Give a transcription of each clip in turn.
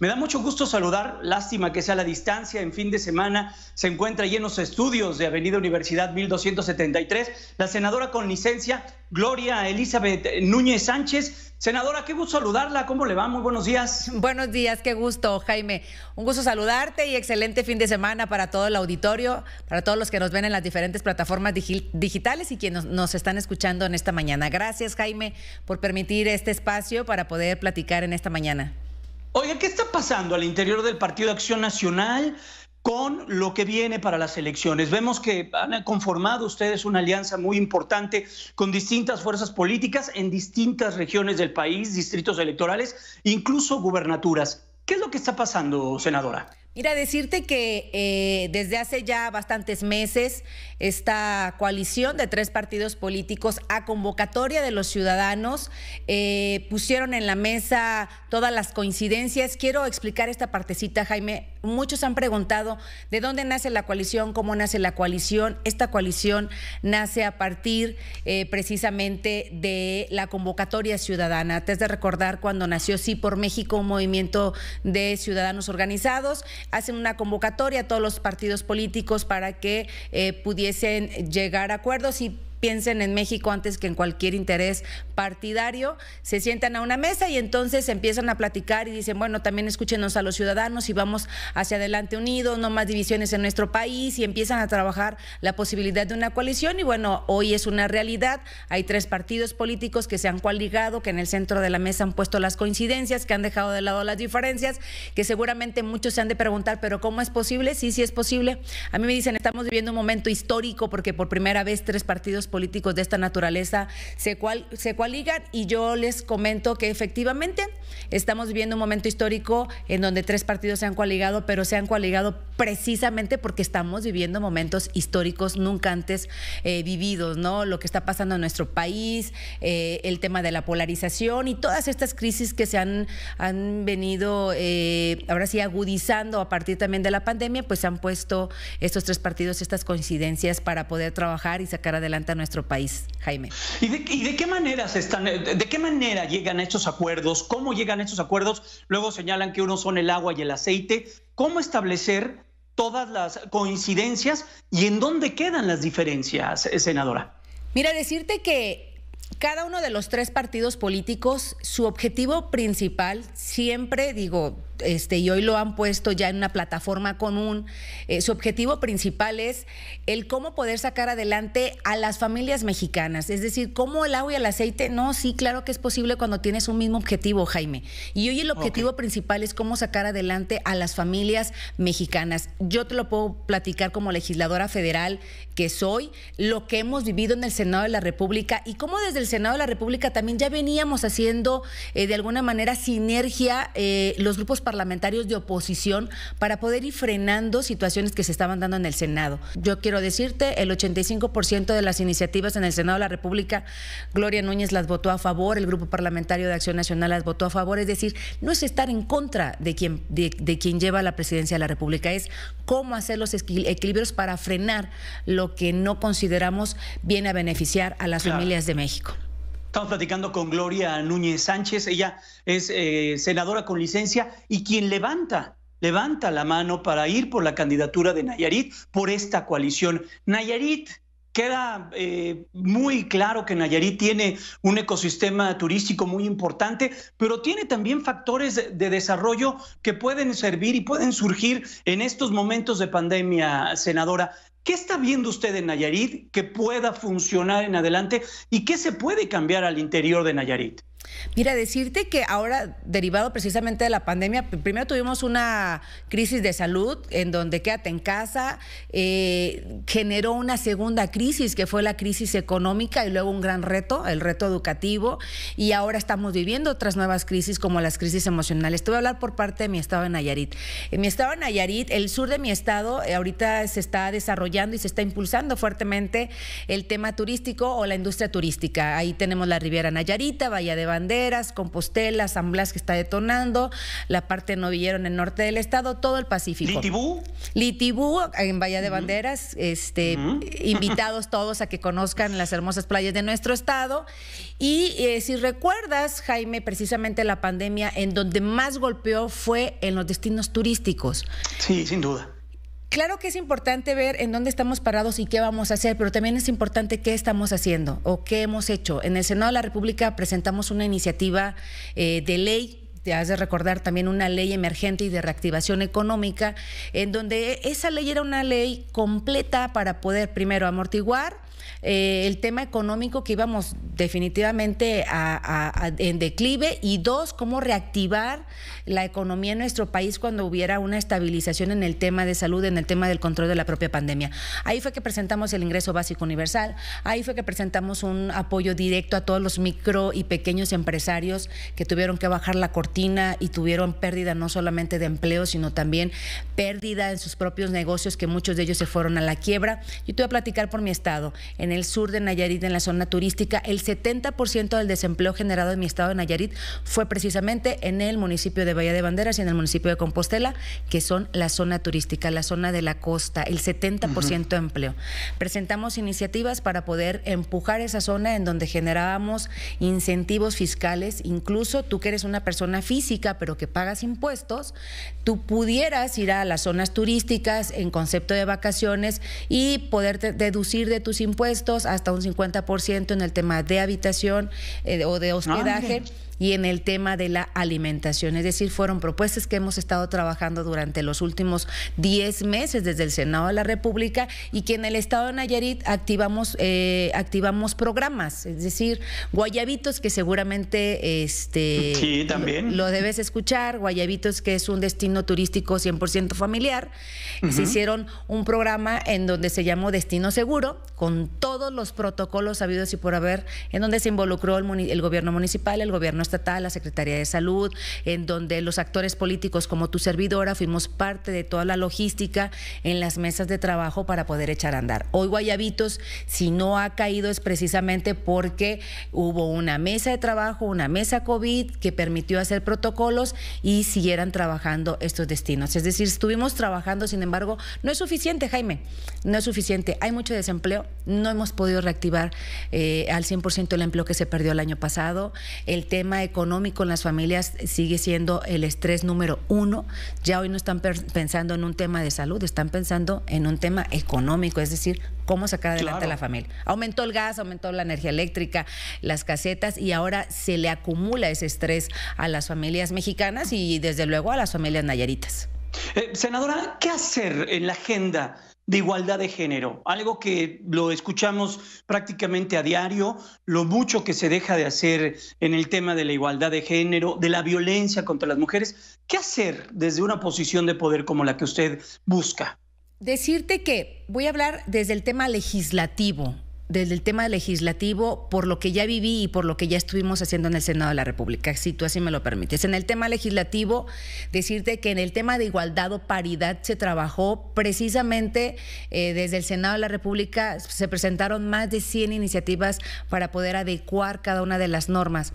Me da mucho gusto saludar, lástima que sea la distancia, en fin de semana se encuentra ahí en los estudios de Avenida Universidad 1273, la senadora con licencia, Gloria Elizabeth Núñez Sánchez. Senadora, qué gusto saludarla, ¿cómo le va? Muy buenos días. Buenos días, qué gusto, Jaime. Un gusto saludarte y excelente fin de semana para todo el auditorio, para todos los que nos ven en las diferentes plataformas digitales y quienes nos están escuchando en esta mañana. Gracias, Jaime, por permitir este espacio para poder platicar en esta mañana. Oiga, ¿qué está pasando al interior del Partido Acción Nacional con lo que viene para las elecciones? Vemos que han conformado ustedes una alianza muy importante con distintas fuerzas políticas en distintas regiones del país, distritos electorales, incluso gubernaturas. ¿Qué es lo que está pasando, senadora? Mira, decirte que eh, desde hace ya bastantes meses esta coalición de tres partidos políticos a convocatoria de los ciudadanos eh, pusieron en la mesa todas las coincidencias. Quiero explicar esta partecita, Jaime, muchos han preguntado de dónde nace la coalición, cómo nace la coalición. Esta coalición nace a partir eh, precisamente de la convocatoria ciudadana. Antes de recordar cuando nació Sí por México, un movimiento de ciudadanos organizados, hacen una convocatoria a todos los partidos políticos para que eh, pudiesen llegar a acuerdos y piensen en México antes que en cualquier interés partidario, se sientan a una mesa y entonces empiezan a platicar y dicen, bueno, también escúchenos a los ciudadanos y vamos hacia adelante unidos, no más divisiones en nuestro país y empiezan a trabajar la posibilidad de una coalición y bueno, hoy es una realidad, hay tres partidos políticos que se han coaligado, que en el centro de la mesa han puesto las coincidencias, que han dejado de lado las diferencias, que seguramente muchos se han de preguntar, pero ¿cómo es posible? Sí, sí es posible. A mí me dicen, estamos viviendo un momento histórico porque por primera vez tres partidos políticos de esta naturaleza se, se coaligan y yo les comento que efectivamente estamos viviendo un momento histórico en donde tres partidos se han coaligado, pero se han coaligado precisamente porque estamos viviendo momentos históricos nunca antes eh, vividos, ¿no? Lo que está pasando en nuestro país, eh, el tema de la polarización y todas estas crisis que se han, han venido eh, ahora sí agudizando a partir también de la pandemia, pues se han puesto estos tres partidos estas coincidencias para poder trabajar y sacar adelante a nuestro país, Jaime. ¿Y de, y de qué están, de qué manera llegan estos acuerdos? ¿Cómo llegan estos acuerdos? Luego señalan que uno son el agua y el aceite. ¿Cómo establecer todas las coincidencias y en dónde quedan las diferencias, senadora? Mira, decirte que cada uno de los tres partidos políticos, su objetivo principal, siempre digo, este, y hoy lo han puesto ya en una plataforma común, eh, su objetivo principal es el cómo poder sacar adelante a las familias mexicanas. Es decir, cómo el agua y el aceite, no, sí, claro que es posible cuando tienes un mismo objetivo, Jaime. Y hoy el objetivo principal es cómo sacar adelante a las familias mexicanas. Yo te lo puedo platicar como legisladora federal que soy, lo que hemos vivido en el Senado de la República y cómo de del Senado de la República también ya veníamos haciendo eh, de alguna manera sinergia eh, los grupos parlamentarios de oposición para poder ir frenando situaciones que se estaban dando en el Senado. Yo quiero decirte, el 85% de las iniciativas en el Senado de la República, Gloria Núñez las votó a favor, el Grupo Parlamentario de Acción Nacional las votó a favor, es decir, no es estar en contra de quien, de, quien lleva la presidencia de la República, es cómo hacer los equilibrios para frenar lo que no consideramos viene a beneficiar a las familias de México. Estamos platicando con Gloria Núñez Sánchez, ella es eh, senadora con licencia y quien levanta, levanta la mano para ir por la candidatura de Nayarit por esta coalición. Nayarit, queda eh, muy claro que Nayarit tiene un ecosistema turístico muy importante, pero tiene también factores de desarrollo que pueden servir y pueden surgir en estos momentos de pandemia, senadora. ¿Qué está viendo usted en Nayarit que pueda funcionar en adelante y qué se puede cambiar al interior de Nayarit? Mira, decirte que ahora, derivado precisamente de la pandemia, primero tuvimos una crisis de salud en donde quédate en casa, eh, generó una segunda crisis que fue la crisis económica y luego un gran reto, el reto educativo, y ahora estamos viviendo otras nuevas crisis como las crisis emocionales. Te voy a hablar por parte de mi estado de Nayarit. En mi estado de Nayarit, el sur de mi estado, eh, ahorita se está desarrollando y se está impulsando fuertemente el tema turístico o la industria turística. Ahí tenemos la Riviera Nayarita, Bahía de Banderas, Compostela, San Blas que está detonando, la parte novillero en el norte del estado, todo el Pacífico. ¿Litibú? Litibú, en Bahía de Banderas, este, invitados todos a que conozcan las hermosas playas de nuestro estado. Y eh, si recuerdas, Jaime, precisamente la pandemia en donde más golpeó fue en los destinos turísticos. Sí, sin duda. Claro que es importante ver en dónde estamos parados y qué vamos a hacer, pero también es importante qué estamos haciendo o qué hemos hecho. En el Senado de la República presentamos una iniciativa eh, de ley te has de recordar también una ley emergente y de reactivación económica, en donde esa ley era una ley completa para poder primero amortiguar, eh, el tema económico que íbamos definitivamente a, en declive y dos, cómo reactivar la economía en nuestro país cuando hubiera una estabilización en el tema de salud, en el tema del control de la propia pandemia. Ahí fue que presentamos el ingreso básico universal, ahí fue que presentamos un apoyo directo a todos los micro y pequeños empresarios que tuvieron que bajar la cortina y tuvieron pérdida no solamente de empleo, sino también pérdida en sus propios negocios, que muchos de ellos se fueron a la quiebra. Yo te voy a platicar por mi estado en el sur de Nayarit, en la zona turística. El 70% del desempleo generado en mi estado de Nayarit fue precisamente en el municipio de Bahía de Banderas y en el municipio de Compostela, que son la zona turística, la zona de la costa, el 70% de empleo. Presentamos iniciativas para poder empujar esa zona en donde generábamos incentivos fiscales, incluso tú que eres una persona física pero que pagas impuestos, tú pudieras ir a las zonas turísticas en concepto de vacaciones y poder deducir de tus impuestos hasta un 50% en el tema de habitación eh, o de ah, hospedaje y en el tema de la alimentación. Es decir, fueron propuestas que hemos estado trabajando durante los últimos 10 meses desde el Senado de la República y que en el Estado de Nayarit activamos, eh, activamos programas, es decir, guayabitos que seguramente este, también. Lo, debes escuchar, guayabitos que es un destino turístico 100% familiar. Se hicieron un programa en donde se llamó Destino Seguro, con todos los protocolos habidos y por haber, en donde se involucró el, el gobierno municipal, el gobierno estatal, la Secretaría de Salud, en donde los actores políticos como tu servidora fuimos parte de toda la logística en las mesas de trabajo para poder echar a andar. Hoy Guayabitos, si no ha caído es precisamente porque hubo una mesa de trabajo, una mesa COVID que permitió hacer protocolos y siguieran trabajando estos destinos. Es decir, estuvimos trabajando, sin embargo, no es suficiente, Jaime, no es suficiente. Hay mucho desempleo, no hemos podido reactivar eh, al 100% el empleo que se perdió el año pasado. El tema económico en las familias sigue siendo el estrés número uno. Ya hoy no están pensando en un tema de salud, están pensando en un tema económico, es decir, cómo sacar adelante a la familia. Aumentó el gas, aumentó la energía eléctrica, las casetas y ahora se le acumula ese estrés a las familias mexicanas y desde luego a las familias nayaritas. Eh, senadora, ¿qué hacer en la agenda de igualdad de género, algo que lo escuchamos prácticamente a diario, lo mucho que se deja de hacer en el tema de la igualdad de género, de la violencia contra las mujeres. ¿Qué hacer desde una posición de poder como la que usted busca? Decirte que voy a hablar desde el tema legislativo, desde el tema legislativo por lo que ya viví y por lo que ya estuvimos haciendo en el Senado de la República, si tú así me lo permites. En el tema legislativo, decirte que en el tema de igualdad o paridad se trabajó precisamente eh, desde el Senado de la República, se presentaron más de 100 iniciativas para poder adecuar cada una de las normas.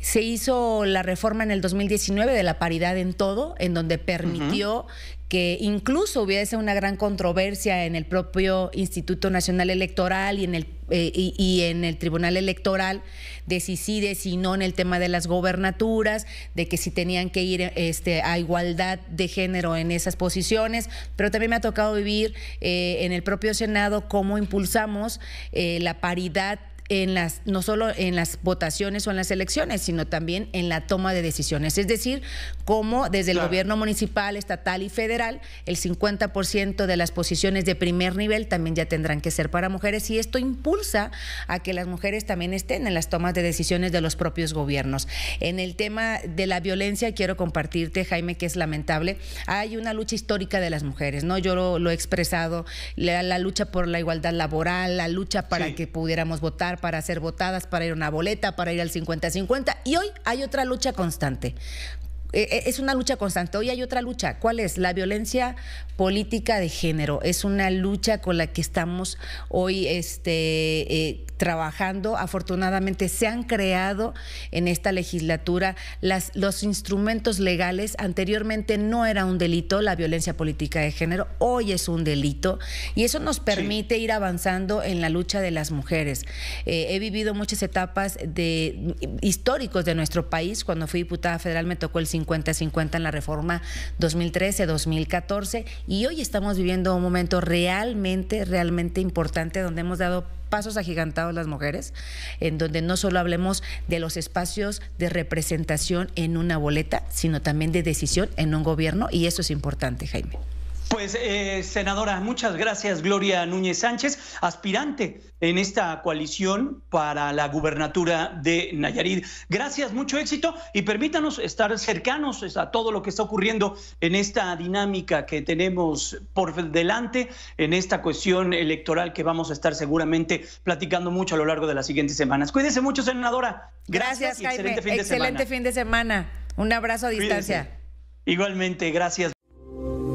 Se hizo la reforma en el 2019 de la paridad en todo, en donde permitió que incluso hubiese una gran controversia en el propio Instituto Nacional Electoral y en el eh, y, en el Tribunal Electoral de si sí, de no en el tema de las gobernaturas, de que si tenían que ir este, a igualdad de género en esas posiciones, pero también me ha tocado vivir eh, en el propio Senado cómo impulsamos eh, la paridad las, no solo en las votaciones o en las elecciones, sino también en la toma de decisiones. Es decir, cómo desde el gobierno municipal, estatal y federal, el 50% de las posiciones de primer nivel también ya tendrán que ser para mujeres y esto impulsa a que las mujeres también estén en las tomas de decisiones de los propios gobiernos. En el tema de la violencia, quiero compartirte, Jaime, que es lamentable. Hay una lucha histórica de las mujeres, ¿no? Yo lo, he expresado, la, lucha por la igualdad laboral, la lucha para que pudiéramos votar para ser votadas, para ir a una boleta, para ir al 50-50. Y hoy hay otra lucha constante. Eh, eh, es una lucha constante. Hoy hay otra lucha. ¿Cuál es? La violencia política de género. Es una lucha con la que estamos hoy este, eh, trabajando. Afortunadamente se han creado en esta legislatura las, los instrumentos legales. Anteriormente no era un delito la violencia política de género. Hoy es un delito. Y eso nos permite ir avanzando en la lucha de las mujeres. he vivido muchas etapas de, históricos de nuestro país. Cuando fui diputada federal me tocó el 50 50-50 en la reforma 2013-2014 y hoy estamos viviendo un momento realmente, realmente importante donde hemos dado pasos agigantados las mujeres, en donde no solo hablemos de los espacios de representación en una boleta, sino también de decisión en un gobierno y eso es importante, Jaime. Pues, eh, senadora, muchas gracias, Gloria Núñez Sánchez, aspirante en esta coalición para la gubernatura de Nayarit. Gracias, mucho éxito y permítanos estar cercanos pues, a todo lo que está ocurriendo en esta dinámica que tenemos por delante, en esta cuestión electoral que vamos a estar seguramente platicando mucho a lo largo de las siguientes semanas. Cuídese mucho, senadora. Gracias, excelente fin de semana. fin de semana. Un abrazo a distancia. Igualmente, gracias.